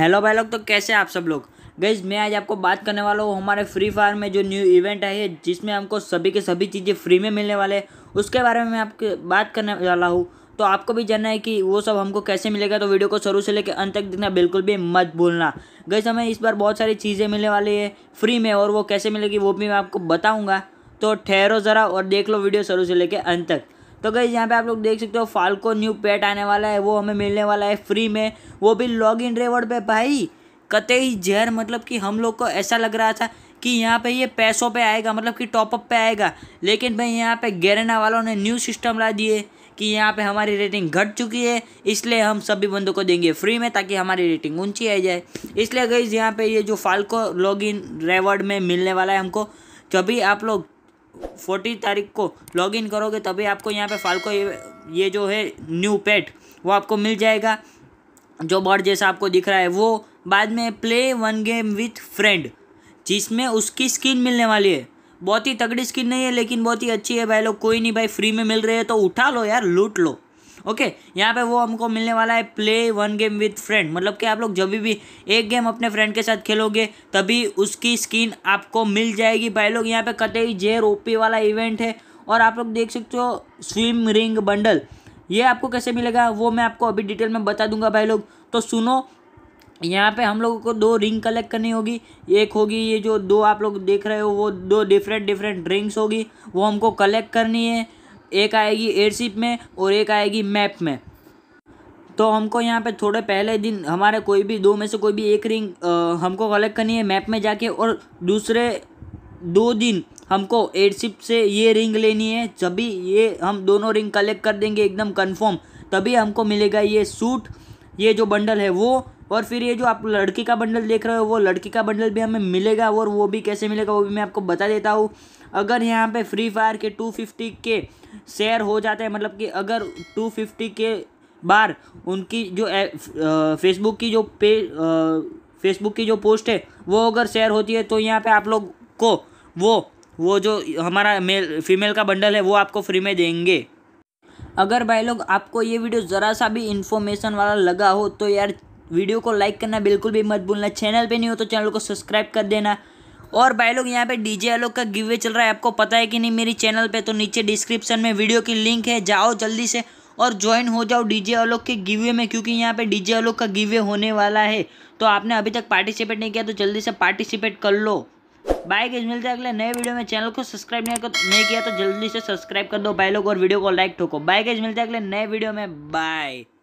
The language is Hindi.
हेलो भाई लोग तो कैसे आप सब लोग गईज मैं आज आपको बात करने वाला हूँ हमारे फ्री फायर में जो न्यू इवेंट आई है जिसमें हमको सभी के सभी चीज़ें फ्री में मिलने वाले हैं उसके बारे में मैं आपके बात करने वाला हूँ तो आपको भी जानना है कि वो सब हमको कैसे मिलेगा तो वीडियो को शुरू से लेकर अंत तक देखना बिल्कुल भी मत भूलना गैस हमें इस बार बहुत सारी चीज़ें मिलने वाली है फ्री में और वो कैसे मिलेगी वो भी मैं आपको बताऊँगा तो ठहरो ज़रा और देख लो वीडियो शुरू से लेकर अंत तक तो गई यहाँ पे आप लोग देख सकते हो फाल्को न्यू पेट आने वाला है वो हमें मिलने वाला है फ्री में वो भी लॉग इन रेवर्ड पे भाई कतई जहर मतलब कि हम लोग को ऐसा लग रहा था कि यहाँ पे ये पैसों पे आएगा मतलब कि टॉपअप पे आएगा लेकिन भाई यहाँ पे गेरेना वालों ने न्यू सिस्टम ला दिए कि यहाँ पे हमारी रेटिंग घट चुकी है इसलिए हम सभी बंदों को देंगे फ्री में ताकि हमारी रेटिंग ऊंची आ जाए इसलिए गई यहाँ पे ये जो फाल्को लॉगिन रेवॉर्ड में मिलने वाला है हमको जब भी आप लोग फोर्टी तारीख को लॉगिन करोगे तभी आपको यहाँ पे फाल्को ये ये जो है न्यू पेट वो आपको मिल जाएगा जो बॉर्ड जैसा आपको दिख रहा है वो बाद में play one game with friend जिसमें उसकी स्किन मिलने वाली है बहुत ही तगड़ी स्किन नहीं है लेकिन बहुत ही अच्छी है भाई लोग कोई नहीं भाई फ्री में मिल रहे हैं तो उठा लो यार लूट लो ओके यहाँ पे वो हमको मिलने वाला है play one game with friend मतलब कि आप लोग जब भी एक गेम अपने फ्रेंड के साथ खेलोगे तभी उसकी स्किन आपको मिल जाएगी भाई लोग यहाँ पे कतई जेर ओपी वाला इवेंट है और आप लोग देख सकते हो स्विम रिंग बंडल ये आपको कैसे मिलेगा वो मैं आपको अभी डिटेल में बता दूंगा भाई लोग तो सुनो यहाँ पे हम लोगों को दो रिंग कलेक्ट करनी होगी एक होगी ये जो दो आप लोग देख रहे हो वो दो डिफरेंट डिफरेंट रिंग्स होगी वो हमको कलेक्ट करनी है एक आएगी एयरशिप में और एक आएगी मैप में तो हमको यहाँ पे थोड़े पहले दिन हमारे कोई भी दो में से कोई भी एक रिंग आ, हमको कलेक्ट करनी है मैप में जाके और दूसरे दो दिन हमको एयरशिप से ये रिंग लेनी है जब भी ये हम दोनों रिंग कलेक्ट कर देंगे एकदम कन्फर्म तभी हमको मिलेगा ये सूट ये जो बंडल है वो और फिर ये जो आप लड़की का बंडल देख रहे हो वो लड़की का बंडल भी हमें मिलेगा और वो भी कैसे मिलेगा वो भी मैं आपको बता देता हूँ अगर यहाँ पे फ्री फायर के टू फिफ्टी के शेयर हो जाता है मतलब कि अगर 250 के बार उनकी जो फेसबुक की जो पे फेसबुक की जो पोस्ट है वो अगर शेयर होती है तो यहाँ पे आप लोग को वो वो जो हमारा मेल फीमेल का बंडल है वो आपको फ्री में देंगे अगर भाई लोग आपको ये वीडियो ज़रा सा भी इन्फॉर्मेशन वाला लगा हो तो यार वीडियो को लाइक करना बिल्कुल भी मत भूलना चैनल पे नहीं हो तो चैनल को सब्सक्राइब कर देना और भाई लोग यहाँ पे डीजे आलोक का गिवे चल रहा है आपको पता है कि नहीं मेरी चैनल पे तो नीचे डिस्क्रिप्शन में वीडियो की लिंक है जाओ जल्दी से और ज्वाइन हो जाओ डीजे आलोक के गिवे में क्योंकि यहाँ पे डीजे आलोक का गिवे होने वाला है तो आपने अभी तक पार्टिसिपेट नहीं किया तो जल्दी से पार्टिसिपेट कर लो बाइक गेज मिलते अगले नए वीडियो में चैनल को सब्सक्राइब नहीं, नहीं किया तो जल्दी से सब्सक्राइब कर दो भाई लोग और वीडियो को लाइक ठोको बाय गेज मिलते अगले नए वीडियो में बाय